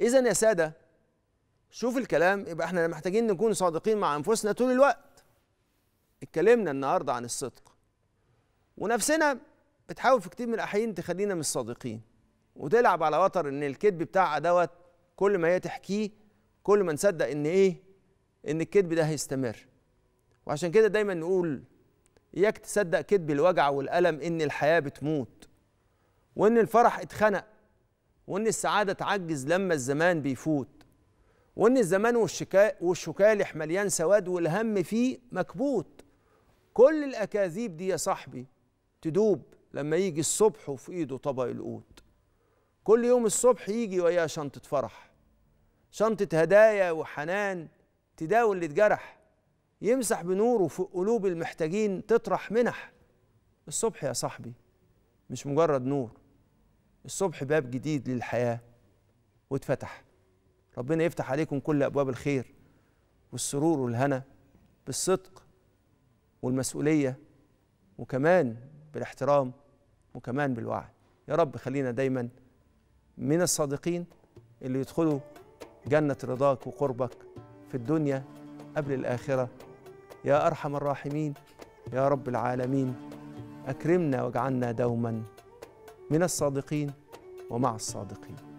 اذا يا ساده شوف الكلام يبقى احنا محتاجين نكون صادقين مع انفسنا طول الوقت اتكلمنا النهارده عن الصدق ونفسنا بتحاول في كتير من الاحيان تخلينا مش صادقين وتلعب على وتر ان الكذب بتاعها دوت كل ما هي تحكيه كل ما نصدق ان ايه ان الكذب ده هيستمر وعشان كده دايما نقول اياك تصدق كذب الوجع والالم ان الحياه بتموت وان الفرح اتخنق وإن السعادة تعجز لما الزمان بيفوت وإن الزمان والشكا والشكالح مليان سواد والهم فيه مكبوت كل الأكاذيب دي يا صاحبي تدوب لما يجي الصبح وفي إيده طبق القوت كل يوم الصبح يجي وياه شنطة فرح شنطة هدايا وحنان تداوي اللي اتجرح يمسح بنوره في قلوب المحتاجين تطرح منح الصبح يا صاحبي مش مجرد نور الصبح باب جديد للحياة واتفتح ربنا يفتح عليكم كل أبواب الخير والسرور والهنا بالصدق والمسؤولية وكمان بالاحترام وكمان بالوعي يا رب خلينا دايما من الصادقين اللي يدخلوا جنة رضاك وقربك في الدنيا قبل الآخرة يا أرحم الراحمين يا رب العالمين أكرمنا واجعلنا دوما من الصادقين ومع الصادقين